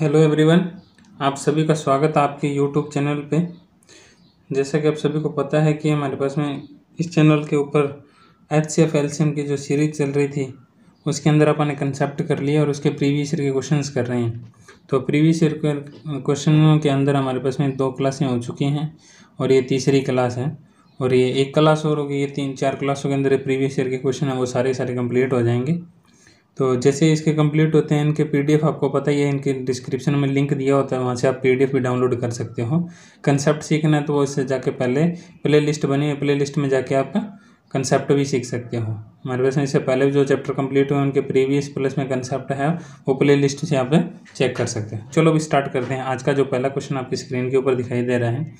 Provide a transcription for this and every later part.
hello everyone आप सभी का स्वागत है आपके यूट्यूब चैनल पे जैसा कि आप सभी को पता है कि हमारे पास में इस चैनल के ऊपर H C F L C M की जो सीरीज चल रही थी उसके अंदर अपन ने कंसेप्ट कर लिया और उसके प्रीवियस ईयर के क्वेश्चंस कर रहे हैं तो प्रीवियस ईयर के क्वेश्चनों के अंदर हमारे पास में दो क्लासें हो चुकी हैं और ये तीसरी क्लास है और ये एक क्लास और होगी ये तीन चार क्लासों के अंदर प्रीवियस ईयर के क्वेश्चन हैं वो सारे सारे कम्प्लीट हो जाएंगे तो जैसे इसके कंप्लीट होते हैं इनके पीडीएफ आपको पता ही है इनके डिस्क्रिप्शन में लिंक दिया होता है वहाँ से आप पीडीएफ भी डाउनलोड कर सकते हो कंसेप्ट सीखना है तो वो इससे जाके पहले प्ले लिस्ट बनी है प्ले लिस्ट में जाके आप कंसेप्ट भी सीख सकते हो हमारे पास इससे पहले भी जो चैप्टर कंप्लीट हुए उनके प्रीवियस प्लस में कंसेप्ट है वो प्ले लिस्ट से आप चेक कर सकते हैं चलो अभी स्टार्ट करते हैं आज का जो पहला क्वेश्चन आपकी स्क्रीन के ऊपर दिखाई दे रहा है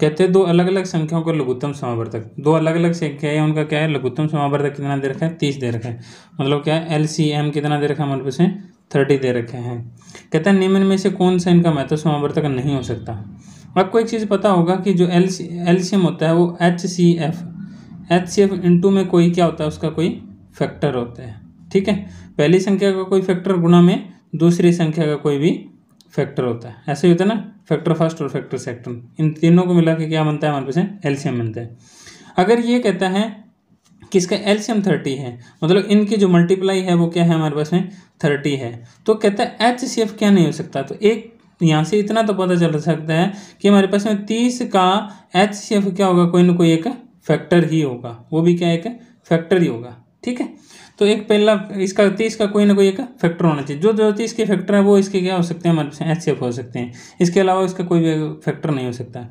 कहते हैं दो अलग अलग संख्याओं का लघुत्तम समावर्तक दो अलग अलग संख्या है उनका क्या है लघुत्तम समावर्तक कितना दे रखा है तीस दे रखा है मतलब क्या है एल सी एम कितना दे रखा है हमारे मतलब पास थर्टी दे रखे हैं कहते हैं निम्न में से कौन सा इनका महत्व समावर्तक नहीं हो सकता आपको एक चीज़ पता होगा कि जो एल सी एम होता है वो H C F H C F into में कोई क्या होता है उसका कोई फैक्टर होता है ठीक है पहली संख्या का कोई फैक्टर गुना में दूसरी संख्या का कोई भी फैक्टर होता है ऐसे ही होता है ना फैक्टर फर्स्ट और फैक्टर सेकंड इन तीनों को मिला के क्या बनता है हमारे पास एलसीएम बनता है अगर ये कहता है कि इसका एलसीएम थर्टी है मतलब इनकी जो मल्टीप्लाई है वो क्या है हमारे पास में थर्टी है तो कहता है एच सी एफ क्या नहीं हो सकता तो एक यहाँ से इतना तो पता चल सकता है कि हमारे पास में तीस का एच सी एफ क्या होगा कोई ना कोई एक फैक्टर ही होगा वो भी क्या एक फैक्टर ही होगा ठीक है तो एक पहला इसका तीस का कोई ना कोई एक फैक्टर होना चाहिए जो जो तीस के फैक्टर हैं वो इसके क्या हो सकते हैं हमारे एच हो सकते हैं इसके अलावा इसका कोई भी फैक्टर नहीं हो सकता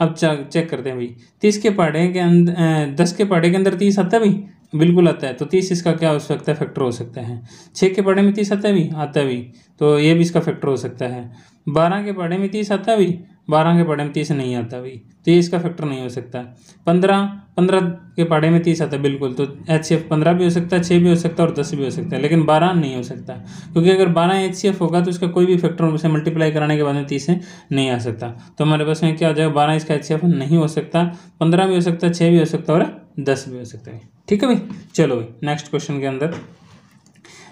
अब चेक करते हैं भाई तीस के पहाड़े के अंदर दस के पहाड़े के अंदर तीस आता है भाई बिल्कुल आता है तो तीस इसका क्या हो सकता है फैक्टर हो सकता है छः के पहाड़े में तीस आता है भी आता है भी तो ये भी इसका फैक्टर हो सकता है बारह के पढ़े में तीस आता भी बारह के पढ़े में तीस नहीं आता भाई तो ये इसका फैक्टर नहीं हो सकता पंद्रह पंद्रह के पढ़े में तीस आता बिल्कुल तो एच सी एफ पंद्रह भी हो सकता है छः भी हो सकता है और दस भी हो सकता है लेकिन बारह नहीं हो सकता क्योंकि अगर बारह एच सी एफ होगा तो उसका कोई भी फैक्टर उसे मल्टीप्लाई कराने के बाद में तीस नहीं आ सकता तो हमारे पास में क्या हो जाएगा बारह इसका एच सी एफ नहीं हो सकता पंद्रह भी हो सकता है छः भी हो सकता है और दस भी हो सकता है ठीक है भाई चलो भाई नेक्स्ट क्वेश्चन के अंदर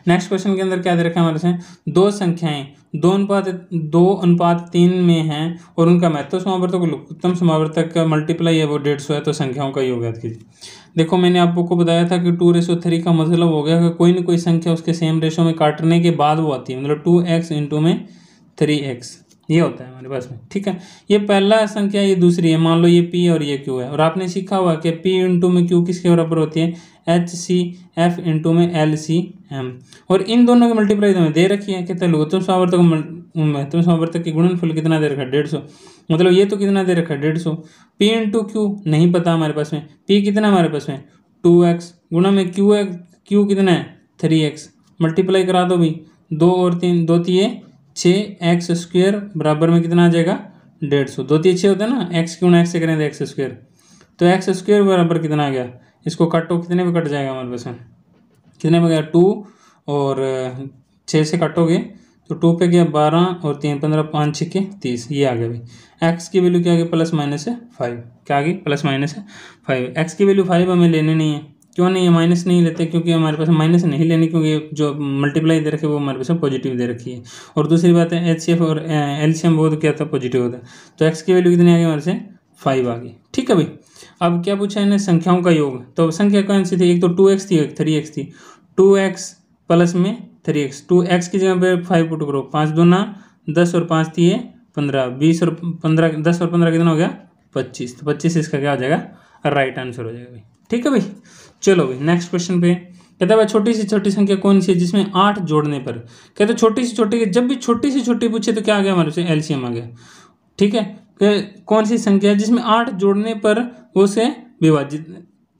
नेक्स्ट क्वेश्चन के अंदर क्या दे रखा है हमारे से दो संख्याएं दो अनुपात दो अनुपात तीन में हैं और उनका महत्व समावर्तक उत्तम समावर्तक का मल्टीप्लाई है वो डेढ़ सौ है तो संख्याओं का योग याद कीजिए देखो मैंने आपको बताया था कि टू रेशो थ्री का मतलब हो गया कि कोई ना कोई संख्या उसके सेम रेशो में काटने के बाद वो आती है मतलब टू एक्स इंटू में थ्री एक्स ये होता है हमारे पास में ठीक है ये पहला संख्या ये दूसरी है मान लो ये पी और ये क्यू है और आपने सीखा हुआ कि पी इंटू में क्यू किसके बराबर होती है एच सी एफ इंटू में एल सी एम और इन दोनों की मल्टीप्लाई हमें दे रखी है तक तुम स्वावर्तक महत्तम स्वावर्तक की गुणनफल कितना दे रखा है डेढ़ सौ मतलब ये तो कितना दे रखा है डेढ़ सौ पी इंटू क्यू नहीं पता हमारे पास में पी कितना हमारे पास में टू एक्स गुणा में क्यू एक्स क्यू कितना है थ्री एक्स मल्टीप्लाई करा दो भी दो और तीन दो तीन तो छः एक्स स्क्वेयर बराबर में कितना आ जाएगा डेढ़ सौ दो तीन छः होते हैं ना एक्स क्यों एक्स से करें तो एक्स स्क्वेयर तो एक्स स्क्वेयर बराबर कितना आ गया इसको कटो कितने पर कट जाएगा हमारे पास कितने पे गया टू और छः से कटोगे तो टू पे गया बारह और तीन पंद्रह पाँच छः के तीस ये आ गया भाई एक्स की वैल्यू क्या आ गई प्लस माइनस है फाइव क्या आ गई प्लस माइनस है फाइव एक्स की वैल्यू फाइव हमें लेने नहीं है क्यों नहीं माइनस नहीं लेते क्योंकि हमारे पास माइनस नहीं लेने क्योंकि जो मल्टीप्लाई दे रखे वो हमारे पास पॉजिटिव दे रखी है और दूसरी बात है एच और एम वो तो क्या था पॉजिटिव होता तो एक्स की वैल्यू कितनी आ गई हमारे से फाइव आ गई ठीक है भाई अब क्या पूछा है ना संख्याओं का योग तो संख्या कौन सी थी एक तो टू एक्स थी एक थ्री एक्स थी टू एक्स प्लस में थ्री एक्स टू एक्स की जगह पर फाइव पुट करो पाँच दो ना दस और पाँच थी ये पंद्रह बीस और पंद्रह दस और पंद्रह कितना हो गया पच्चीस तो पच्चीस इसका क्या हो जाएगा राइट आंसर हो जाएगा भाई ठीक है भाई चलो भाई नेक्स्ट क्वेश्चन पे कहते है भाई छोटी सी छोटी संख्या कौन सी है जिसमें आठ जोड़ने पर कहते छोटी सी छोटी जब भी छोटी सी छोटी पूछे तो क्या आ गया हमारे से एलसीएम आ गया ठीक है कौन सी संख्या है जिसमें आठ जोड़ने पर उसे विभाजित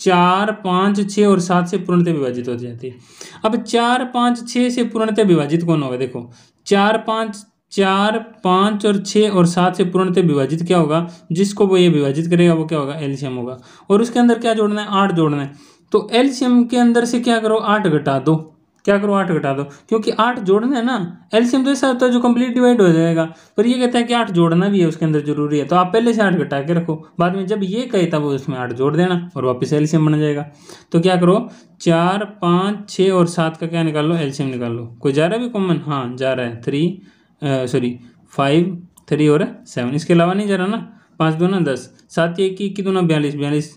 चार पाँच छः और सात से पूर्णतः विभाजित हो जाती है अब चार पाँच छः से पूर्णतः विभाजित कौन होगा देखो चार पाँच चार पाँच और छः और सात से पूर्णतः विभाजित क्या होगा जिसको वो ये विभाजित करेगा वो क्या होगा एलसीएम होगा और उसके अंदर क्या जोड़ना है आठ जोड़ना है तो एल्शियम के अंदर से क्या करो आठ घटा दो क्या करो आठ घटा दो क्योंकि आठ जोड़ना है ना एल्शियम तो ऐसा होता है जो कंप्लीट डिवाइड हो जाएगा पर ये कहता है कि आठ जोड़ना भी है उसके अंदर जरूरी है तो आप पहले से आठ घटा के रखो बाद में जब ये कहे तब उसमें आठ जोड़ देना और वापस एल्शियम बन जाएगा तो क्या करो चार पाँच छः और सात का क्या निकाल लो एल्शियम निकाल लो कोई जा रहा है भी कॉमन हाँ जा रहा है थ्री सॉरी फाइव थ्री और सेवन इसके अलावा नहीं जा रहा ना पाँच दो ना दस सात एक इक्की दो ना बयालीस बयालीस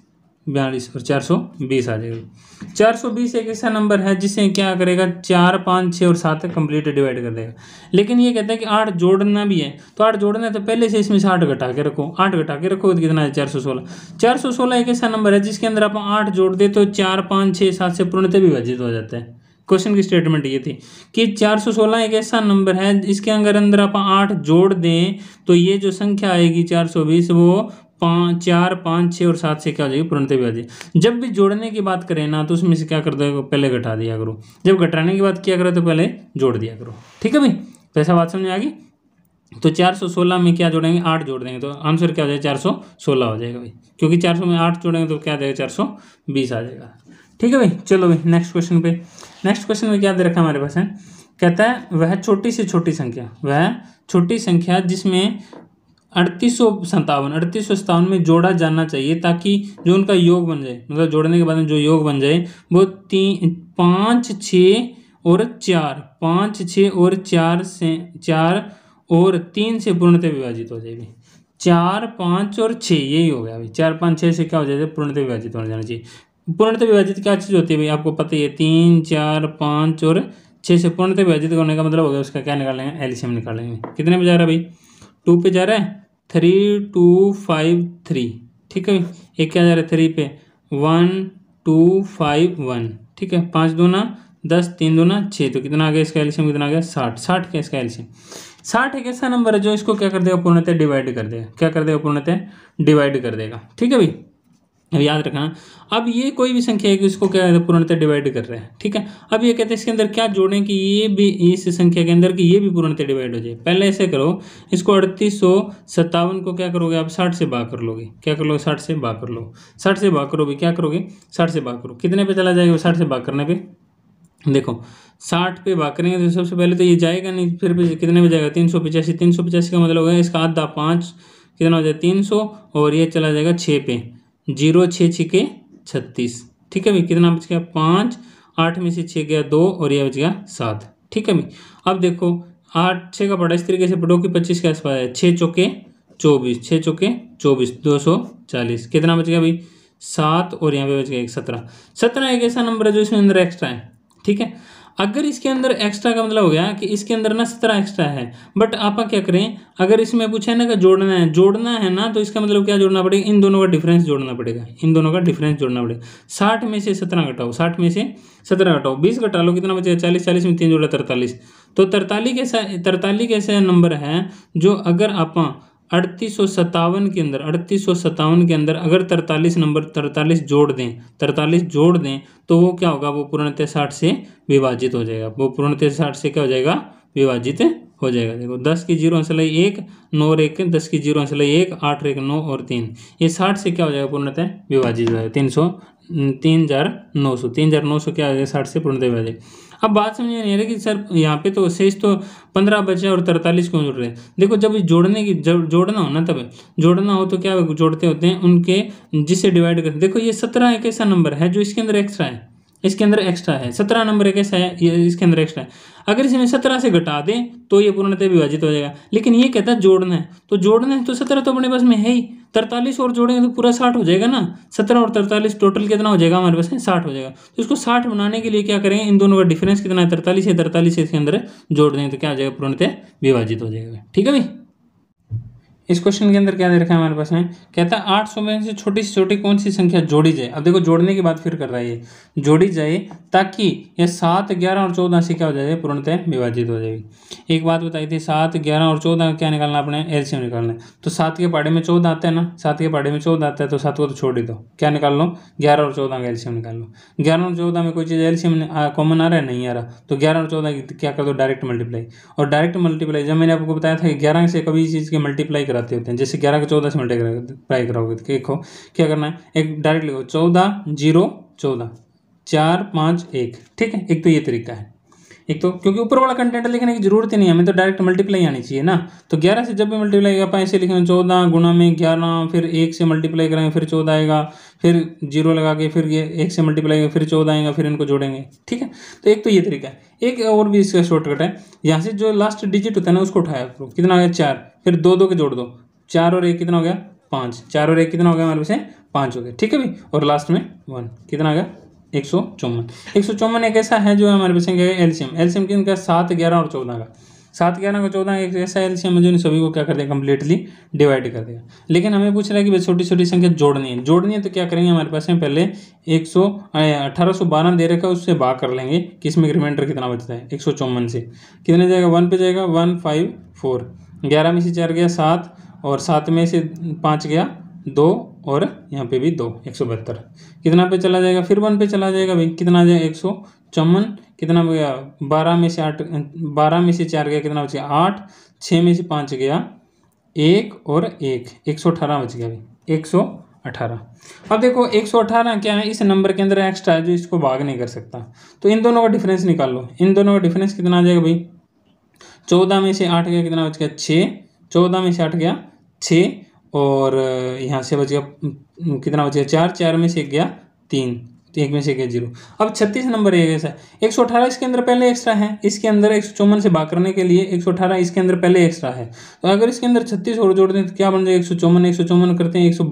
बयालीस और चार सौ बीस आ जाएगा चार सौ बीस एक ऐसा नंबर है जिसे क्या करेगा चार पाँच छः और सात कंप्लीट डिवाइड कर देगा लेकिन ये कहता है कि आठ जोड़ना भी है तो आठ जोड़ना है तो पहले से इसमें से आठ घटा के रखो आठ घटा के रखो तो कितना है चार सौ सोलह चार सौ सोलह एक ऐसा नंबर है जिसके अंदर आप आठ जोड़ दे तो चार पाँच छः सात से पूर्णतः विभाजित हो जाता है क्वेश्चन की स्टेटमेंट ये थी कि 416 एक ऐसा नंबर है जिसके अंदर अंदर आप आठ जोड़ दें तो ये जो संख्या आएगी 420 वो पाँच चार पाँच छः और सात से क्या हो जाएगी पूर्णतः विभाजित जब भी जोड़ने की बात करें ना तो उसमें से क्या कर दो पहले घटा दिया करो जब घटाने की बात किया करो तो पहले जोड़ दिया करो ठीक है भाई पैसा तो ऐसा बात समझ आ गई तो 416 में क्या जोड़ेंगे आठ जोड़ देंगे तो आंसर क्या हो जाएगा सोलह हो जाएगा भाई क्योंकि सौ में आठ जोड़ेंगे तो क्या देगा बीस आ जाएगा ठीक है भाई चलो भाई नेक्स्ट क्वेश्चन पे नेक्स्ट क्वेश्चन में क्या दे रखा हमारे पास है कहता है वह छोटी से छोटी संख्या वह छोटी संख्या जिसमें अड़तीस सौ सत्तावन अड़तीस सौ सत्तावन में जोड़ा जाना चाहिए ताकि जो उनका योग बन जाए मतलब जोड़ने के बाद में जो योग बन जाए वो तीन पाँच छ और चार पाँच छः और चार से चार और तीन से पूर्णतः विभाजित हो जाएगी चार पाँच और छः यही हो गया अभी चार पाँच छः से क्या हो जाएगा पूर्णतः विभाजित होना जाना चाहिए पूर्णतः विभाजित क्या चीज़ होती है भाई आपको पता ही है तीन चार पाँच और छः से पूर्णतः विभाजित करने का मतलब हो गया उसका क्या निकालेंगे एलिशियम निकालेंगे कितने बजा रहा भाई टू पे जा रहा है थ्री टू फाइव थ्री ठीक है एक क्या जा रहा है थ्री पे वन टू फाइव वन ठीक है पाँच दो ना दस तीन दो ना छः तो कितना आ गया इसका एल्शियम कितना आ गया साठ साठ का इसका एल्शियम साठ एक ऐसा नंबर है जो इसको क्या कर देगा पूर्णतः डिवाइड कर देगा क्या कर देगा पूर्णतः डिवाइड कर देगा ठीक है भाई अब याद रखना अब ये कोई भी संख्या है कि इसको क्या पूर्णतः डिवाइड कर रहे हैं ठीक है अब ये कहते हैं इसके अंदर क्या जोड़ें कि ये भी इस संख्या के अंदर कि ये भी पूर्णतः डिवाइड हो जाए पहले ऐसे करो इसको अड़तीस सौ सत्तावन को क्या करोगे आप साठ से भाग कर लोगे क्या कर लो साठ से भाग कर लो साठ से भाग करोगे क्या करोगे साठ से भाग करो कितने पे चला जाएगा साठ से भाग करने पर देखो साठ पे भाग करेंगे तो सबसे पहले तो ये जाएगा नहीं फिर कितने पे जाएगा तीन सौ पचासी तीन सौ पचासी का मतलब होगा इसका आधा पाँच कितना हो जाएगा तीन सौ और ये चला जाएगा छः पे जीरो छः छिके छत्तीस ठीक है भाई कितना बच गया पाँच आठ में से छः गया दो और यह बच गया सात ठीक है भाई अब देखो आठ छः का पड़ा इस तरीके से पढ़ो कि पच्चीस का आसपास है छः चौके चौबीस छः चौके चौबीस दो सौ चालीस कितना बच गया भाई सात और यहाँ पे बच गया एक सत्रह सत्रह एक ऐसा नंबर है जो इसमें अंदर एक्स्ट्रा है ठीक है अगर इसके अंदर एक्स्ट्रा का मतलब हो गया कि इसके अंदर ना सत्रह एक्स्ट्रा है बट आप क्या करें अगर इसमें पूछा है ना कि जोड़ना है जोड़ना है ना तो इसका मतलब क्या जोड़ना पड़ेगा इन दोनों का डिफरेंस जोड़ना पड़ेगा इन दोनों का डिफरेंस जोड़ना पड़ेगा साठ में से सत्रह घटाओ साठ में से सत्रह घटाओ बीस घटा लो कितना बचेगा चालीस चालीस में तीन जोड़ा तरतालीस तो तरतालीस ऐसा तरतालीस ऐसा नंबर है जो अगर आप अड़तीस सौ सत्तावन के अंदर अड़तीस सौ सत्तावन के अंदर अगर तरतालीस नंबर तरतालीस जोड़ दें तरतालीस जोड़ दें तो वो क्या होगा वो पूर्णतः साठ से विभाजित हो जाएगा वो पूर्णतः साठ से क्या हो जाएगा विभाजित हो जाएगा देखो दस की जीरो अंशलय एक नौ रेख दस की जीरो अंशलय एक आठ रेख नौ और तीन ये साठ से क्या हो जाएगा पूर्णतः विभाजित हो जाएगा तीन सौ तीन हज़ार नौ सौ तीन हज़ार नौ सौ क्या हो जाएगा साठ से पूर्णतः विभाजित अब बात समझ नहीं आ रही कि सर यहाँ पे तो शेष तो पंद्रह बचे और तरतालीस क्यों जुड़ रहे हैं देखो जब जोड़ने की जब जोड़ना हो ना तब जोड़ना हो तो क्या जोड़ते होते हैं उनके जिसे डिवाइड करते देखो ये सत्रह एक ऐसा नंबर है जो इसके अंदर एक्स्ट्रा है इसके अंदर एक्स्ट्रा है सत्रह नंबर कैसा है ये इसके अंदर एक्स्ट्रा है अगर इसमें सत्रह से घटा दें तो ये पूर्णतः विभाजित हो जाएगा लेकिन ये कहता है जोड़ना है तो जोड़ना है तो सत्रह तो अपने पास में है ही तरतालीस और जोड़ेंगे तो पूरा साठ हो जाएगा ना सत्रह और तरतालीस टोटल कितना हो जाएगा हमारे पास है साठ हो जाएगा तो इसको साठ बनाने के लिए क्या करेंगे इन दोनों का डिफरेंस कितना है तरतालीस है तरतालीस इसके अंदर जोड़ देंगे तो क्या हो जाएगा पूर्णतः विभाजित हो जाएगा ठीक है भाई इस क्वेश्चन के अंदर क्या दे रखा है हमारे पास में कहता है आठ सौ में से छोटी से छोटी कौन सी संख्या जोड़ी जाए अब देखो जोड़ने की बात फिर कर रहा है ये जोड़ी जाए ताकि यह सात ग्यारह और चौदह से क्या हो जाए पूर्णतः विभाजित हो जाएगी एक बात बताई थी सात ग्यारह और चौदह क्या निकालना अपने एलसीएम निकालना है तो सात के पाड़े में चौदह आता है ना सात के पाड़े में चौदह आता है तो सात को तो छोड़ ही दो क्या निकाल लो ग्यारह और चौदह का एलसीएम निकाल लो ग्यारह और चौदह में कोई चीज़ एलसीएम कॉमन आ रहा है नहीं आ रहा तो ग्यारह और चौदह क्या कर दो डायरेक्ट मल्टीप्लाई और डायरेक्ट मल्टीप्लाई जब मैंने आपको बताया था कि ग्यारह से कभी चीज़ की मल्टीप्लाई करा रहते होते हैं जैसे ग्यारह को चौदह से मल्टीप्लाई करा प्राई कराओगे तो देखो क्या करना है एक डायरेक्ट लिखो चौदह जीरो चौदह चार पाँच एक ठीक है एक तो ये तरीका है एक तो क्योंकि ऊपर वाला कंटेंट लिखने की जरूरत ही नहीं है हमें तो डायरेक्ट मल्टीप्लाई आनी चाहिए ना तो ग्यारह से जब भी मल्टीप्लाई आप ऐसे लिखेंगे चौदह गुणा में ग्यारह फिर एक से मल्टीप्लाई करेंगे फिर चौदह आएगा फिर जीरो लगा के फिर ये एक से मल्टीप्लाई फिर चौदह आएगा फिर इनको जोड़ेंगे ठीक है तो एक तो ये तरीका है एक और भी इसका शॉर्टकट है यहाँ से जो लास्ट डिजिट होता है ना उसको उठाया करो कितना आ गया चार फिर दो दो के जोड़ दो चार और एक कितना हो गया पाँच चार और एक कितना हो गया हमारे पास पाँच हो गया ठीक है भाई और लास्ट में वन कितना आ गया एक सौ चौवन एक सौ चौवन एक ऐसा है जो हमारे पास एल्शियम एल्शियम किन का सात ग्यारह और चौदह का सात ग्यारह का चौदह एक ऐसा एल्शियम है जो इन सभी को क्या कर देगा कंप्लीटली डिवाइड कर देगा लेकिन हमें पूछ रहा है कि भाई छोटी छोटी संख्या जोड़नी है जोड़नी है तो क्या करेंगे हमारे पास में पहले एक सौ अठारह सौ बारह दे रखा है उससे भाग कर लेंगे कि इसमें रिमाइंडर कितना बचता है एक सौ चौवन से कितने जाएगा वन पे जाएगा वन फाइव फोर ग्यारह में से चार गया सात और सात में से पाँच गया दो और यहाँ पे भी दो एक सौ बहत्तर कितना पे चला जाएगा फिर वन पे चला जाएगा भाई कितना आ जाएगा एक सौ चौवन कितना गया बारह में से आठ बारह में से चार गया कितना बच गया आठ छः में से पाँच गया एक और एक एक सौ अठारह बच गया भाई एक सौ अठारह अब देखो एक सौ अठारह क्या है इस नंबर के अंदर एक्स्ट्रा है जो इसको भाग नहीं कर सकता तो इन दोनों का डिफरेंस निकाल लो इन दोनों का डिफरेंस कितना आ जाएगा भाई चौदह में से आठ गया कितना बच गया छः चौदह में से आठ गया छः और यहाँ से बच गया कितना बच गया चार चार में से गया तीन तो एक में से गया जीरो अब छत्तीस नंबर एक ऐसा एक सौ अठारह इसके अंदर पहले एक्स्ट्रा है इसके अंदर एक सौ चौवन से बात करने के लिए एक सौ अठारह इसके अंदर पहले एक्स्ट्रा है तो अगर इसके अंदर छत्तीस और जोड़ दें तो क्या बन जाएगा एक सौ चौवन एक सौ चौवन करते हैं एक सौ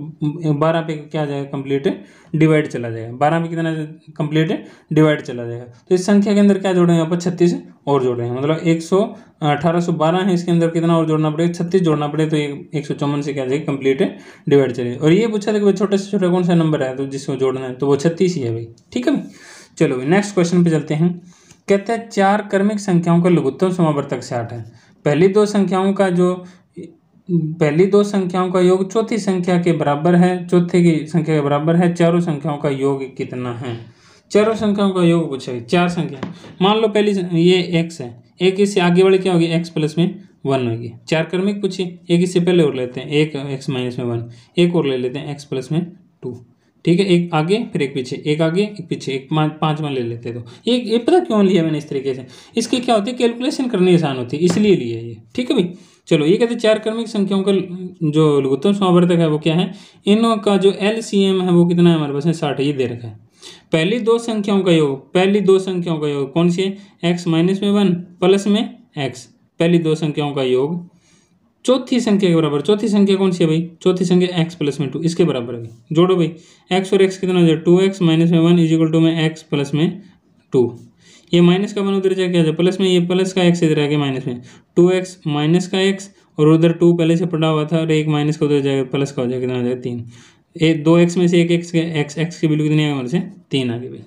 बारह पे क्या आ जाएगा कंप्लीट डिवाइड चला जाएगा बारह में कितना कंप्लीट डिवाइड चला जाएगा तो इस संख्या के अंदर क्या जोड़ेंगे यहाँ पर छत्तीस और जोड़ रहे हैं मतलब एक सौ अठारह सौ बारह है इसके अंदर कितना और जोड़ना पड़ेगा छत्तीस जोड़ना पड़ेगा तो एक सौ चौवन से क्या जाएगी कंप्लीट डिवाइड चले और ये पूछा था कि भाई छोटे से छोटा कौन सा नंबर है तो जिसको जोड़ना है तो वो छत्तीस ही है भाई ठीक है भाई चलो भाई नेक्स्ट क्वेश्चन पे चलते हैं कहते हैं चार कर्मिक संख्याओं का लघुत्तम समावर्तक साठ है पहली दो संख्याओं का जो पहली दो संख्याओं का योग चौथी संख्या के बराबर है चौथे की संख्या के बराबर है चारों संख्याओं का योग कितना है चारों संख्याओं का योग पूछा गया चार संख्या मान लो पहली ये एक्स है एक इससे आगे वाली क्या होगी एक्स प्लस में वन होगी चार क्रमिक पूछिए एक इससे पहले और लेते हैं एक एक्स माइनस में वन एक और ले लेते हैं एक्स प्लस में टू ठीक है एक आगे फिर एक पीछे एक आगे एक पीछे एक पाँच में ले लेते तो ये ये पता क्यों लिया मैंने इस तरीके से इसकी क्या होती है कैलकुलेशन करनी आसान होती है इसलिए लिया ये ठीक है भाई चलो ये कहते हैं चार क्रमिक संख्याओं का जो लघुत्तम समावर्तक है वो क्या है इनका जो एल है वो कितना है हमारे पास में साठ ये दे रखा है पहली दो संख्याओं का योग पहली दो संख्याओं का योग कौन सी है एक्स माइनस में वन प्लस में एक्स पहली दो संख्याओं का योग चौथी संख्या के बराबर चौथी संख्या कौन सी है भाई चौथी संख्या एक्स प्लस में टू इसके बराबर है जोड़ो भाई एक्स और एक्स कितना हो जाए टू एक्स माइनस में वन इजिकल टू में एक्स प्लस में टू ये माइनस का वन उधर जाए क्या जाए प्लस में ये प्लस का एक्स इधर आ गया माइनस में टू एक्स माइनस का एक्स और उधर टू पहले से पड़ा हुआ था और एक माइनस का उधर जाएगा प्लस का हो जाएगा कितना हो जाएगा तीन ए दो एक्स में से एक एक्स एक्स एक्स की वैल्यू कितनी आएगी हमारे से तीन आ गई भाई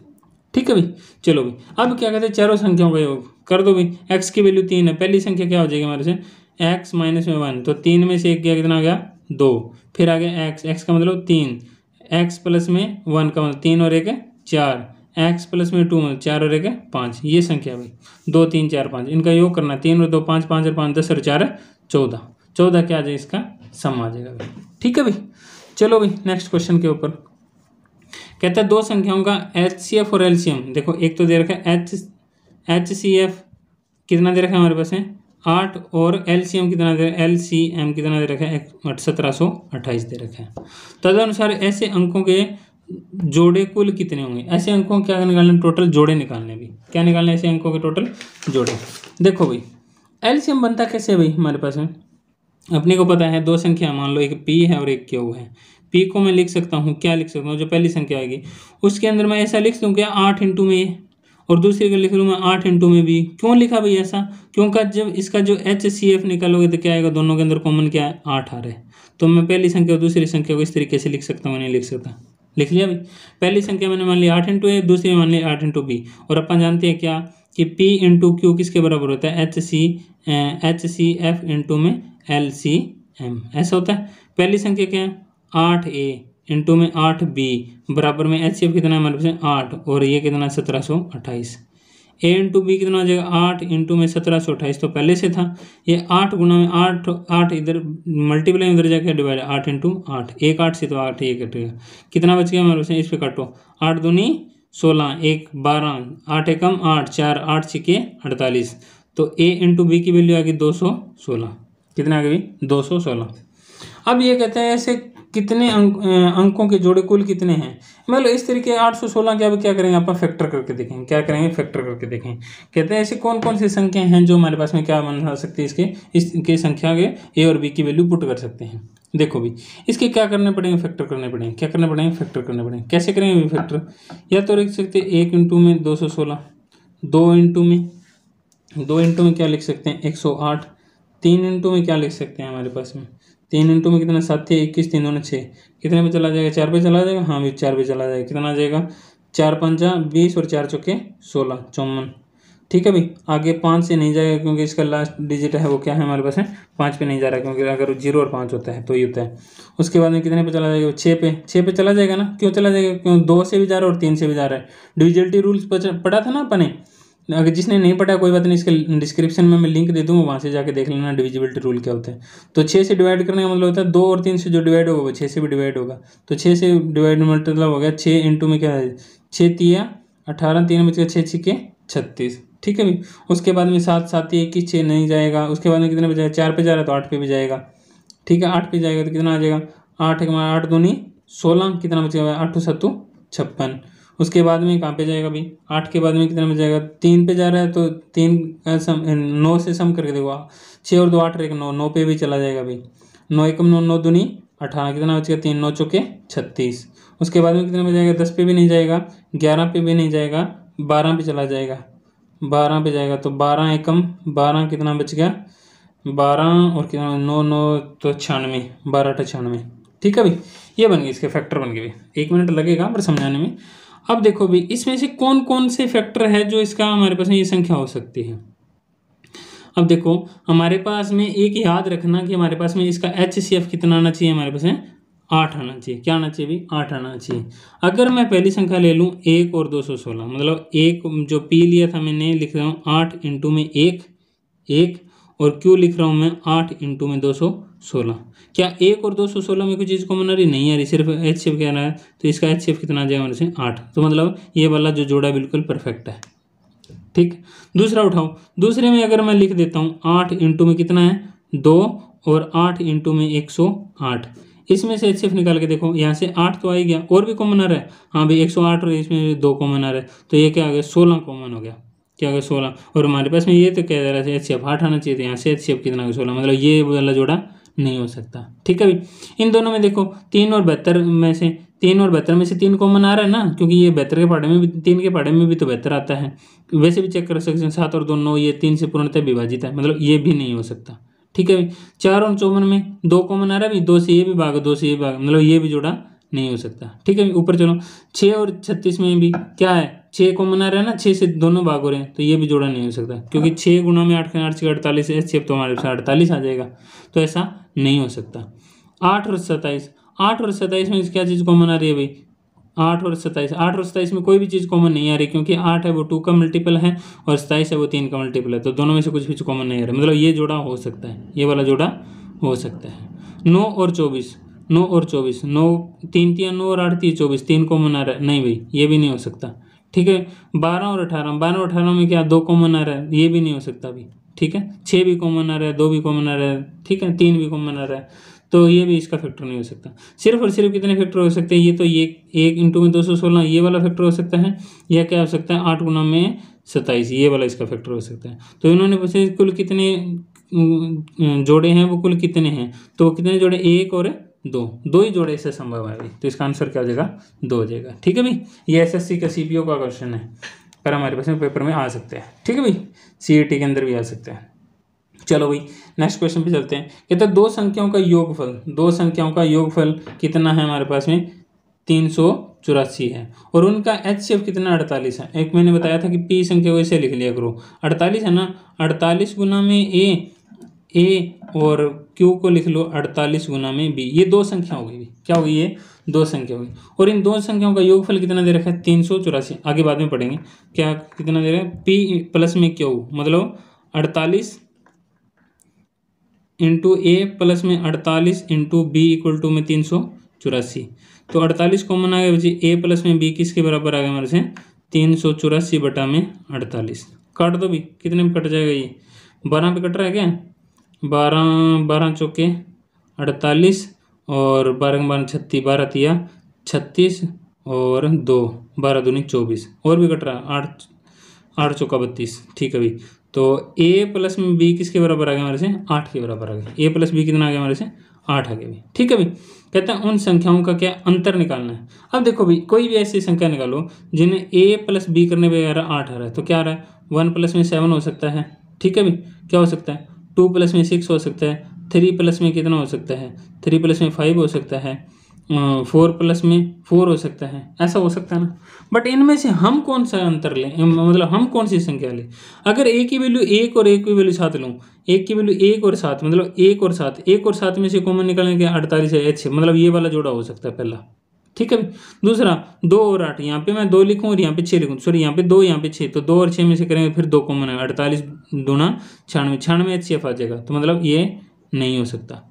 ठीक है भाई चलो भाई अब क्या कहते हैं चारों संख्याओं का योग कर दो भाई एक्स की वैल्यू तीन है पहली संख्या क्या हो जाएगी हमारे से एक्स माइनस में वन तो तीन में से एक क्या कितना आ गया दो फिर आ गया एक्स एक्स का मतलब तीन एक्स प्लस में वन का मतलब तीन और एक है चार एक्स प्लस में टू मतलब चार और एक है पाँच ये संख्या भाई दो तीन चार पाँच इनका योग करना है तीन और दो पाँच पाँच और पाँच दस और चार है चौदह चौदह क्या आ जाए इसका सम आ जाएगा भाई ठीक है भाई चलो भाई नेक्स्ट क्वेश्चन के ऊपर कहता है दो संख्याओं का एच सी एफ और एलसीएम देखो एक तो दे रखा है एच एच सी एफ कितना दे रखा है हमारे पास है आठ और एल सी एम कितना दे एल सी एम कितना दे रखा है सत्रह सौ अट्ठाईस दे रखा है तद अनुसार ऐसे अंकों के जोड़े कुल कितने होंगे ऐसे अंकों क्या निकालने टोटल जोड़े निकालने भी क्या निकालने ऐसे अंकों के टोटल जोड़े देखो भाई एल सी एम बनता कैसे भाई हमारे पास है अपने को पता है दो संख्या मान लो एक पी है और एक क्यू है पी को मैं लिख सकता हूँ क्या लिख सकता हूँ जो पहली संख्या आएगी उसके अंदर मैं ऐसा लिख दूँ क्या आठ इंटू में और दूसरे को लिख लूँ मैं आठ इंटू में भी क्यों लिखा भाई ऐसा क्योंकि जब इसका जो एच सी एफ निकालोगे तो क्या आएगा दोनों के अंदर कॉमन क्या है आठ आ रहा है तो मैं पहली संख्या और दूसरी संख्या को इस तरीके से लिख सकता हूँ नहीं लिख सकता लिख लिया भाई पहली संख्या मैंने मान ली आठ इंटू ए दूसरी मान ली आठ इंटू बी और अपन जानते हैं क्या कि पी इंटू क्यू किसके बराबर होता है H C H C F into में एल सी एम ऐसा होता है पहली संख्या क्या है आठ ए इंटू में आठ बी बराबर में एच एफ कितना है हमारे पास आठ और ये कितना है सत्रह सौ अट्ठाईस ए इंटू बी कितना हो जाएगा आठ इंटू में सत्रह सौ अट्ठाईस तो पहले से था ये आठ गुना में आठ आठ इधर मल्टीप्लाई उधर जाके डिवाइड आठ इंटू आठ एक आठ से तो आठ ये कट गया कितना बच गया हमारे पास इस पे काटो आठ दूनी सोलह एक बारह आठ एकम आठ चार आठ छिके अड़तालीस तो ए इंटू बी की वैल्यू आ गई दो सौ सोलह कितना आ गई दो सौ सोलह अब ये कहते हैं ऐसे कितने अंक अंकों के जोड़े कुल कितने हैं मतलब इस तरीके आठ सौ सोलह के अब क्या करेंगे आप फैक्टर करके देखें क्या करेंगे फैक्टर करके देखें कहते हैं ऐसे कौन कौन सी संख्याएं हैं जो हमारे पास में क्या आ सकती है इसके इसके संख्या के ए और बी की वैल्यू पुट कर सकते हैं देखो भी इसके क्या करने पड़ेंगे फैक्टर करने पड़ेंगे क्या करने पड़ेंगे फैक्टर करने पड़ेंगे कैसे करेंगे फैक्टर या तो लिख सकते हैं एक इंटू में दो सौ सोलह दो इंटू में दो इंटू में क्या लिख सकते हैं एक सौ आठ तीन इंटू में क्या लिख सकते हैं हमारे पास में तीन इंटू में कितना सात इक्कीस तीन दोनों छः कितने पे चला जाएगा चार पे चला जाएगा हाँ भी चार पे चला जाएगा कितना आ जाएगा चार पंजा बीस और चार चौके सोलह चौवन ठीक है भाई आगे पाँच से नहीं जाएगा क्योंकि इसका लास्ट डिजिट है वो क्या है हमारे पास है पाँच पे नहीं जा रहा क्योंकि अगर जीरो और पाँच होता है तो ये होता है उसके बाद में कितने पे चला जाएगा छः पे छः पे चला जाएगा ना क्यों चला जाएगा क्यों दो से भी जा रहा है और तीन से भी जा रहा है डिविजिलिटी रूल्स पढ़ा था ना अपने अगर जिसने नहीं पढ़ा कोई बात नहीं इसके डिस्क्रिप्शन में मैं लिंक दे दूँगा वहाँ से जाके देख लेना डिविजिबिलिटी रूल क्या होता है तो छः से डिवाइड करने का मतलब होता है दो और तीन से जो डिवाइड होगा वो छः से भी डिवाइड होगा तो छः से डिवाइड मतलब हो गया छः इंटू में क्या है छः तिया अठारह तीन में छः छः छिके छत्तीस ठीक है भाई उसके बाद में सात सात ही इक्कीस छः नहीं जाएगा उसके बाद में कितने पे जाएगा चार पे जा रहा है तो आठ पे भी जाएगा ठीक है आठ पे जाएगा तो कितना आ जाएगा आठ एक आठ दूनी सोलह कितना बचेगा आठ सत्तू छप्पन उसके बाद में कहाँ पे जाएगा भाई आठ के बाद में कितने में जाएगा तीन पे जा रहा है तो तीन सम नौ से सम करके देखो छः और दो आठ और एक नौ नौ पे भी चला जाएगा भाई नौ एकम नौ नौ दूनी अठारह कितना बच गया तीन नौ चौके छत्तीस उसके बाद में कितने में जाएगा दस पे भी नहीं जाएगा ग्यारह पे भी नहीं जाएगा बारह पे चला जाएगा बारह पे जाएगा तो बारह एकम बारह कितना बच गया बारह और कितना नौ नौ तो छियानवे बारह अठा छियानवे ठीक है भाई ये बन गई इसके फैक्टर बन गए एक मिनट लगेगा पर समझाने में अब देखो भी इसमें से कौन कौन से फैक्टर है जो इसका हमारे पास में ये संख्या हो सकती है अब देखो हमारे पास में एक याद रखना कि हमारे पास में इसका एच सी एफ कितना आना चाहिए हमारे पास में आठ आना चाहिए क्या आना चाहिए भाई आठ आना चाहिए अगर मैं पहली संख्या ले लूँ एक और दो सौ सोलह मतलब एक जो पी लिया था मैंने लिख रहा हूँ आठ इंटू में एक एक और क्यों लिख रहा हूँ मैं आठ इंटू में दो सौ सोलह क्या एक और दो सौ सोलह में कोई चीज़ कॉमन आ रही नहीं आ रही सिर्फ एच शेप क्या रहा है तो इसका एच एफ कितना आ जाएगा मेरे से आठ तो मतलब ये वाला जो जोड़ा बिल्कुल परफेक्ट है ठीक दूसरा उठाओ दूसरे में अगर मैं लिख देता हूँ आठ इंटू में कितना है दो और आठ इंटू में एक सौ आठ इसमें से एच निकाल के देखो यहाँ से आठ तो आ ही गया और भी कॉमन आ रहा है हाँ भाई एक सौ आठ और इसमें दो कॉमन आ रहा है तो ये क्या हो गया सोलह कॉमन हो गया क्या होगा सोलह और हमारे पास में ये तो क्या जा रहा है एच आठ आना चाहिए तो यहाँ से एच शेप कितना सोलह मतलब ये वाला जोड़ा नहीं हो सकता ठीक है भाई इन दोनों में देखो तीन और बहत्तर में से तीन और बहत्तर में से तीन कॉमन आ रहा है ना क्योंकि ये बहत्तर के पाड़े में भी तीन के पाड़े में भी तो बेहतर आता है वैसे भी चेक कर सकते हैं सात और दो नौ ये तीन से पूर्णतः विभाजित है मतलब ये भी नहीं हो सकता ठीक है भाई चार और चौवन में दो कॉमन आ रहा है भाई दो से ये भी भाग दो से ये भाग मतलब ये भी जोड़ा नहीं हो सकता ठीक है ऊपर चलो छः और छत्तीस में भी क्या है छः को मना रहा है ना छः से दोनों भाग हो रहे हैं तो ये भी जोड़ा नहीं हो सकता क्योंकि छः गुना में आठ आठ छः अड़तालीस है छः तो हमारे पास अड़तालीस आ जाएगा तो ऐसा नहीं हो सकता आठ और सत्ताईस आठ और सत्ताईस में क्या चीज़ कॉमन आ रही है भाई आठ और सत्ताईस आठ और सत्ताईस में कोई भी चीज़ कॉमन नहीं आ रही क्योंकि आठ है वो टू का मल्टीपल है और सत्ताईस है वो तीन का मल्टीपल है तो दोनों में से कुछ भी कॉमन नहीं आ रहा मतलब ये जोड़ा हो सकता है ये वाला जोड़ा हो सकता है नौ और चौबीस नौ और चौबीस नौ तीन तीन नौ और आठ तीन चौबीस तीन कॉमन आ रहा है नहीं भाई ये भी नहीं हो सकता ठीक है बारह और अठारह बारह और अठारह में क्या दो कॉमन आ रहा है ये भी नहीं हो सकता अभी ठीक है छः भी कॉमन आ रहा है दो भी कॉमन आ रहा है ठीक है तीन भी कॉमन आ रहा है तो ये भी इसका फैक्टर नहीं हो सकता सिर्फ और सिर्फ कितने फैक्टर हो सकते हैं ये तो ये एक इंटू में दो सौ सोलह ये वाला फैक्टर हो सकता है या क्या हो सकता है आठ गुना में सत्ताईस ये वाला इसका फैक्टर हो सकता है तो इन्होंने पूछा कुल कितने जोड़े हैं वो कुल कितने हैं तो कितने जोड़े एक और दो दो ही जोड़े से संभव है अभी तो इसका आंसर क्या हो जाएगा दो हो जाएगा ठीक है भाई ये एसएससी का सीपीओ का क्वेश्चन है पर हमारे पास में पेपर में आ सकते हैं ठीक है भाई सीईटी e के अंदर भी आ सकते हैं चलो भाई नेक्स्ट क्वेश्चन पे चलते हैं कहते हैं दो संख्याओं का योगफल दो संख्याओं का योगफल कितना है हमारे पास में तीन सौ चौरासी है और उनका एच सी एफ कितना अड़तालीस है एक मैंने बताया था कि पी संख्या को इसे लिख लिया करो अड़तालीस है ना अड़तालीस गुना में ए ए और क्यू को लिख लो अड़तालीस गुना में बी ये दो संख्या हो गई क्या हो गई ये दो संख्या हो गई और इन दो संख्याओं का योगफल कितना दे रखा है तीन सौ चौरासी आगे बाद में पढ़ेंगे क्या कितना दे रहा है पी प्लस में क्यू मतलब अड़तालीस इंटू ए प्लस में अड़तालीस इंटू बी इक्वल टू में तीन सौ चौरासी तो अड़तालीस कॉमन आ गया बच्चे ए प्लस में बी किसके बराबर आ गया हमारे से तीन सौ चौरासी बटा में अड़तालीस काट दो भी कितने में कट जाएगा ये बारह पे कट रहा है क्या बारह बारह चौके अड़तालीस और बारह बारह छत्तीस बारह तिया छत्तीस और दो बारह दूनी चौबीस और भी कट रहा है आठ आठ चौका बत्तीस ठीक है भाई तो ए प्लस में बी किसके बराबर आ गया हमारे से आठ के बराबर आ गया ए प्लस बी कितना आ गया हमारे से आठ आ गया भाई ठीक है भाई कहते हैं उन संख्याओं का क्या अंतर निकालना है अब देखो भाई कोई भी ऐसी संख्या निकालो जिन्हें ए प्लस बी करने पर आ रहा आठ आ रहा है तो क्या आ रहा है वन प्लस में सेवन हो सकता है ठीक है भाई क्या हो सकता है टू प्लस में सिक्स हो सकता है थ्री प्लस में कितना हो सकता है थ्री प्लस में फाइव हो सकता है फोर प्लस में फोर हो सकता है ऐसा हो सकता है ना बट इनमें से हम कौन सा अंतर लें मतलब हम कौन सी संख्या लें अगर ए की वैल्यू एक और एक की वैल्यू सात लूँ एक की वैल्यू एक और सात मतलब एक और सात एक और सात में से कॉमन के अड़तालीस है एच मतलब ये वाला जोड़ा हो सकता है पहला ठीक है दूसरा दो और आठ यहाँ पे मैं दो लिखूँ और यहाँ पे छः लिखूँ सॉरी यहाँ पे दो यहाँ पे छः तो दो और छः में से करेंगे फिर दो कॉमन है अड़तालीस दूना छियानवे छियानवे एच सी एफ आ जाएगा तो मतलब ये नहीं हो सकता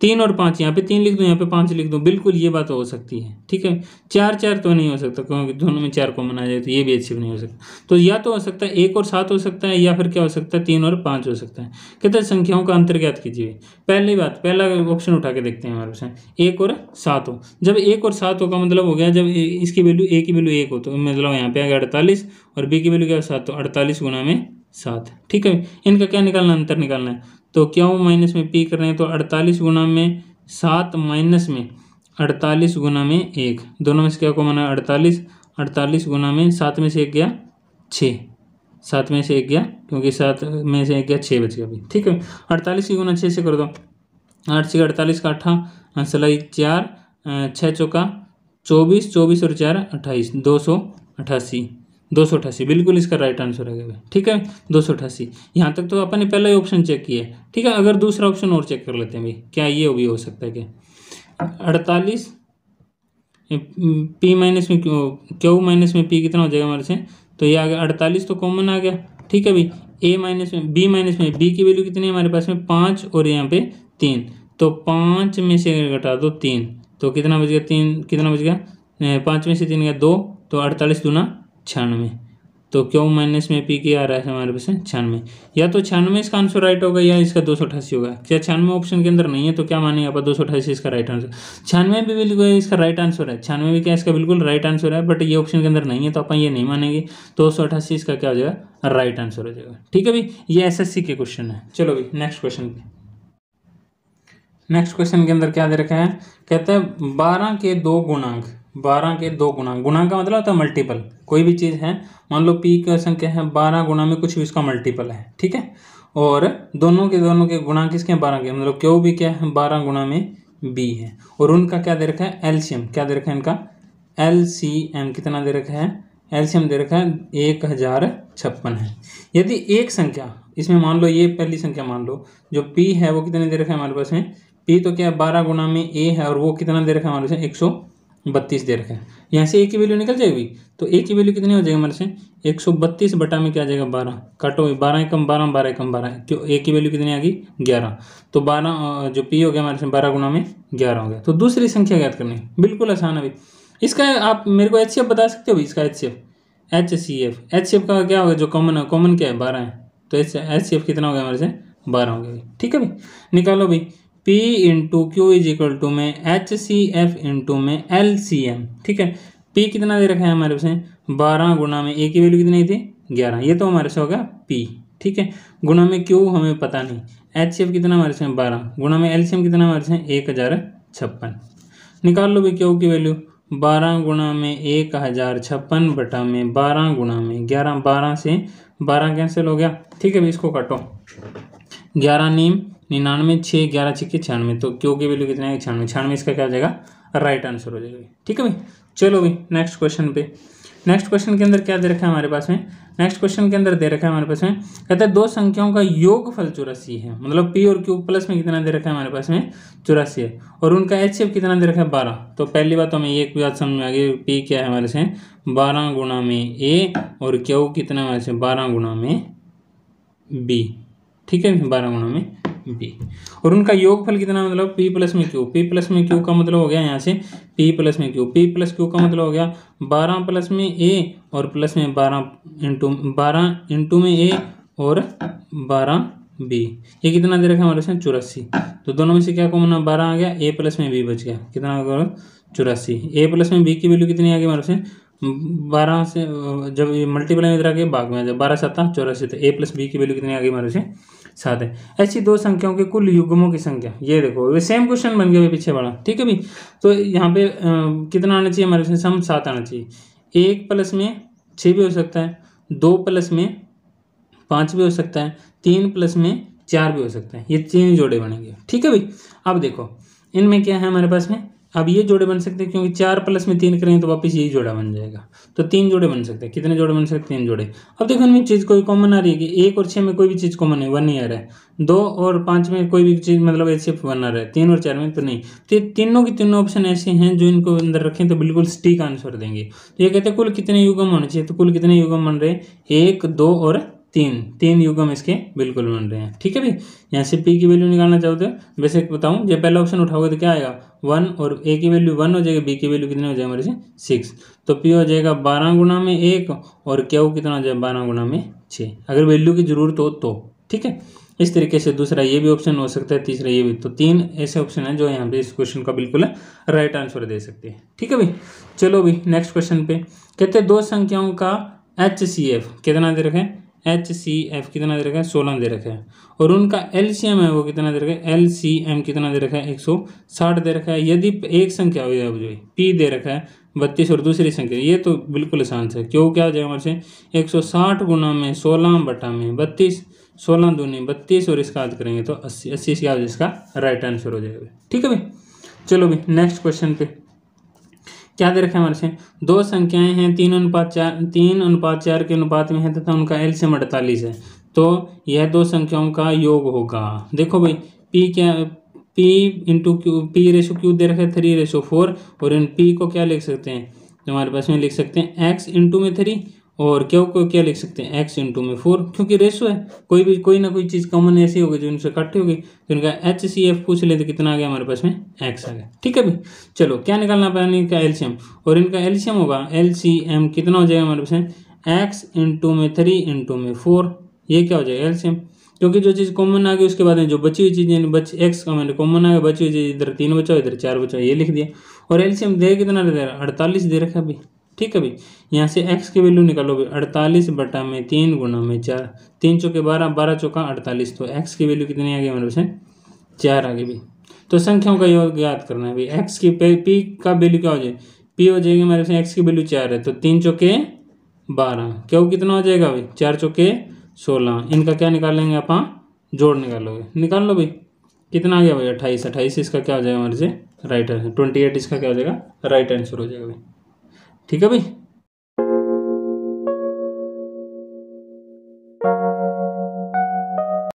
तीन और पाँच यहाँ पे तीन लिख दो यहाँ पे पाँच लिख दूँ बिल्कुल ये बात हो सकती है ठीक है चार चार तो नहीं हो सकता क्योंकि दोनों में चार कॉमन आ जाए तो ये भी अच्छी नहीं हो सकता तो या तो हो सकता है एक और सात हो सकता है या फिर क्या हो सकता है तीन और पाँच हो सकता है कितने संख्याओं का अंतर ज्ञात कीजिए पहली बात पहला ऑप्शन उठा के देखते हैं हमारे पास एक और सात हो जब एक और सात हो का मतलब हो गया जब इसकी वैल्यू ए की वैल्यू एक हो तो मतलब यहाँ पे आ गया अड़तालीस और बी की वैल्यू क्या हो सात हो तो अड़तालीस गुना में सात ठीक है इनका क्या निकालना अंतर निकालना है तो क्यों माइनस में पी कर रहे हैं तो अड़तालीस गुना में सात माइनस में अड़तालीस गुना में एक दोनों में से क्या कॉमन है अड़तालीस अड़तालीस गुना में सात में से एक गया छः सात में से एक गया क्योंकि सात में से एक गया छः बच गया अभी ठीक है अड़तालीस की गुना छः से कर दो आठ से अड़तालीस का अट्ठा आंसर चार छः चौका चौबीस चौबीस और चार अट्ठाईस दो सौ अट्ठासी दो सौ अठासी बिल्कुल इसका राइट आंसर है ठीक है दो सौ अठासी यहाँ तक तो अपन ने पहला ही ऑप्शन चेक किया ठीक है अगर दूसरा ऑप्शन और चेक कर लेते हैं भाई क्या ये भी हो सकता है क्या अड़तालीस पी माइनस हम्म, में क्यू माइनस में पी कितना हो जाएगा हमारे से तो ये आ गया अड़तालीस तो कॉमन आ गया ठीक है भाई ए माइनस में बी माइनस में बी की वैल्यू कितनी है हमारे पास में पाँच और यहाँ पे तीन तो पाँच में से घटा दो तीन तो कितना बच गया तीन कितना बच गया पाँच में से तीन गया दो तो अड़तालीस दूना छियानवे तो क्यों माइनस में पी के आ रहा है हमारे पास छियानवे या तो छियानवे इसका आंसर राइट होगा या इसका दो सौ अठासी होगा क्या छियानवे ऑप्शन के अंदर नहीं है तो क्या मानेंगे आप दो सौ अठासी इसका राइट आंसर छियानवे भी बिल्कुल इसका राइट आंसर है छियानवे भी क्या इसका बिल्कुल राइट आंसर है बट ये ऑप्शन के अंदर नहीं है तो अपन ये नहीं मानेंगे दो सौ अठासी इसका क्या हो जाएगा राइट आंसर हो जाएगा ठीक है भाई ये एस एस सी के क्वेश्चन है चलो भाई नेक्स्ट क्वेश्चन नेक्स्ट क्वेश्चन के अंदर क्या दे रखा है कहते हैं बारह के दो गुणांक बारह के दो गुना गुना का मतलब होता है मल्टीपल कोई भी चीज़ है मान लो पी की संख्या है बारह गुना में कुछ भी उसका मल्टीपल है ठीक है और दोनों के दोनों के गुणा किसके हैं बारह के मतलब क्यों भी क्या है बारह गुना में बी है और उनका क्या दे रखा है एल्शियम क्या दे रखा है इनका एल सी एम कितना दे रखा है एल्शियम दे रखा है एक हज़ार छप्पन है यदि एक संख्या इसमें मान लो ये पहली संख्या मान लो जो पी है वो कितने दे रखा है हमारे पास में पी तो क्या है बारह गुना में ए है और वो कितना दे रखा है हमारे पास एक सौ बत्तीस दे रखा है यहाँ से ए की वैल्यू निकल जाएगी तो ए की वैल्यू कितनी हो जाएगी हमारे से एक सौ बत्तीस बटा में क्या आ जाएगा बारह काटो बारह एकम बारह बारह एकम बारह क्यों ए की वैल्यू कितनी आ गई ग्यारह तो बारह जो पी हो गया हमारे से बारह गुना में ग्यारह हो गया तो दूसरी संख्या ज्ञात करनी बिल्कुल आसान है भाई इसका आप मेरे को एच बता सकते हो भाई इसका H H C F H C F का क्या होगा जो कॉमन है कॉमन क्या है बारह है तो एच एच सी एफ कितना हो गया हमारे से बारह हो गया ठीक है भाई निकालो भाई P into q is equal to में एच सी एफ इंटू में एल सी एम ठीक है P कितना दे रखा है हमारे पास बारह गुना में ए की वैल्यू कितनी थी ग्यारह ये तो हमारे से होगा P ठीक है गुना में Q हमें पता नहीं एच सी एफ कितना हमारे से बारह गुना में एल सी एम कितना हमारे से एक हज़ार छप्पन निकाल लो भी क्यू की वैल्यू बारह गुना में एक हज़ार छप्पन बटा में बारह गुणा में ग्यारह बारह से बारह कैंसिल हो गया ठीक है भाई इसको काटो ग्यारह नीम निन्यानवे छः ग्यारह छः छियानवे तो क्यों की वैल्यू कितना है छियानवे छियानवे इसका क्या हो जाएगा राइट आंसर हो जाएगा ठीक है भाई चलो भाई नेक्स्ट क्वेश्चन पे नेक्स्ट क्वेश्चन के अंदर क्या दे रखा है हमारे पास में नेक्स्ट क्वेश्चन के अंदर दे रखा है हमारे पास में कहते हैं दो संख्याओं का योग फल चौरासी है मतलब पी और क्यू प्लस में कितना दे रखा है हमारे पास में चौरासी है और उनका एच एफ कितना दे रखा है बारह तो पहली बात तो हमें एक बात समझ में आ गई पी क्या है हमारे से बारह गुणा में ए और क्यू कितना हमारे से बारह गुणा में बी ठीक है बारह गुणा में पी और उनका योगफल कितना मतलब पी प्लस में क्यू पी प्लस में क्यू का मतलब हो गया यहाँ से पी प्लस में क्यू पी प्लस क्यू का मतलब हो गया बारह प्लस में ए और प्लस में बारह इंटू बारह इंटू में ए और बारह बी ये कितना दे रखा है हमारे से चौरासी तो दोनों में से क्या कॉमन है बारह आ गया ए प्लस में बी बच गया कितना चौरासी ए प्लस में बी की वैल्यू कितनी आ गई हमारे से बारह से जब ये मल्टीप्लाई में इधर आ गया भाग में आ जाए बारह सत्ता चौरासी तो ए प्लस बी की वैल्यू कितनी आ गई हमारे से सात है ऐसी दो संख्याओं के कुल युग्मों की संख्या ये देखो वे सेम क्वेश्चन बन गया पीछे वाला ठीक है भाई तो यहाँ पे कितना आना चाहिए हमारे क्वेश्चन सम सात आना चाहिए एक प्लस में छः भी हो सकता है दो प्लस में पाँच भी हो सकता है तीन प्लस में चार भी हो सकता है ये तीन जोड़े बनेंगे ठीक है भाई अब देखो इनमें क्या है हमारे पास में अब ये जोड़े बन सकते हैं क्योंकि चार प्लस में तीन करेंगे तो वापस यही जोड़ा बन जाएगा तो तीन जोड़े बन सकते हैं कितने जोड़े बन सकते हैं तीन जोड़े अब देखो इनमें चीज़ कोई कॉमन आ रही है कि एक और छः में कोई भी चीज़ कॉमन है वन ही आ रहा है दो और पाँच में कोई भी चीज़ मतलब ऐसे वन आ रहा है तीन और चार में तो नहीं तो ये तीनों के तीनों ऑप्शन ऐसे हैं जो इनको अंदर रखें तो बिल्कुल स्टीक आंसर देंगे तो ये कहते हैं कुल कितने युगम होने चाहिए तो कुल कितने युगम बन रहे एक दो और तीन तीन युगम इसके बिल्कुल बन रहे हैं ठीक है भाई यहाँ से पी की वैल्यू निकालना चाहते हो वैसे तो बताऊँ जब पहला ऑप्शन उठाओगे तो क्या आएगा वन और ए की वैल्यू वन हो जाएगी बी की वैल्यू कितनी हो जाएगी हमारे से सिक्स तो पी हो जाएगा बारह गुना में एक और क्यू कितना हो जाएगा बारह गुना में छः अगर वैल्यू की ज़रूरत हो तो ठीक है इस तरीके से दूसरा ये भी ऑप्शन हो सकता है तीसरा ये भी तो तीन ऐसे ऑप्शन हैं जो यहाँ पे इस क्वेश्चन का बिल्कुल राइट आंसर दे सकते हैं ठीक है भाई चलो भाई नेक्स्ट क्वेश्चन पे कहते हैं दो संख्याओं का एच सी एफ कितना दे रखें एच सी एफ कितना दे रखा है सोलह दे रखा है और उनका एल सी एम है वो कितना दे रखा है एल सी एम कितना दे रखा है एक सौ साठ दे रखा है यदि एक संख्या हो जाए जो पी दे रखा है बत्तीस और दूसरी संख्या ये तो बिल्कुल आसान से क्यों क्या हो जाएगा हमारे से एक सौ साठ गुना में सोलह बटा में बत्तीस सोलह दूनी बत्तीस और इसका याद करेंगे तो अस्सी अस्सी इसका इसका राइट आंसर हो जाएगा ठीक है भाई चलो भाई नेक्स्ट क्वेश्चन पे क्या दे रखा है हमारे से दो संख्याएं हैं तीन अनुपात चार तीन अनुपात चार के अनुपात में है तथा उनका एल से अड़तालीस है तो यह दो संख्याओं का योग होगा देखो भाई पी क्या p into q p ratio q दे रखा है थ्री रेशो फोर और इन पी को क्या लिख सकते हैं तो हमारे पास में लिख सकते हैं एक्स इंटू में थ्री और क्यों को क्या लिख सकते हैं एक्स इंटू में फोर क्योंकि रेशो है कोई भी कोई ना कोई चीज़ कॉमन ऐसी होगी जो इनसे इकट्ठी होगी तो इनका एच सी एफ पूछ ले तो कितना आ गया हमारे पास में एक्स आ गया ठीक है भी चलो क्या निकालना पाया इनका एल्शियम और इनका एल्शियम होगा एल सी एम कितना हो जाएगा हमारे पास में एक्स इंटू में थ्री इंटू में फोर ये क्या हो जाएगा एल्शियम क्योंकि जो चीज़ कॉमन आ गई उसके बाद में जो बची हुई चीज़ें बच एक्स का मैंने कॉमन आ गया बची हुई चीज़ इधर तीन बचाओ इधर चार बचाओ ये लिख दिया और एल्शियम दे कितना दे रहा अड़तालीस दे रखा अभी ठीक है भाई यहाँ से x की वैल्यू निकालोगे अड़तालीस बटा में तीन गुना में चार तीन चौके बारह बारह चौका अड़तालीस तो x की वैल्यू कितनी आ गई हमारे पास चार आ गई भाई तो संख्याओं का योग याद करना है भाई x की पी का वैल्यू क्या हो जाए p हो जाएगी हमारे पास x की वैल्यू चार है तो तीन चौके बारह क्यों कितना हो जाएगा भाई चार चौके सोलह इनका क्या निकालेंगे आप जोड़ निकालोगे निकाल लो भाई कितना आ गया भाई अट्ठाईस अट्ठाईस इसका क्या हो जाएगा हमारे से राइट आंसर ट्वेंटी एट इसका क्या हो जाएगा राइट आंसर हो जाएगा भाई ठीक है भाई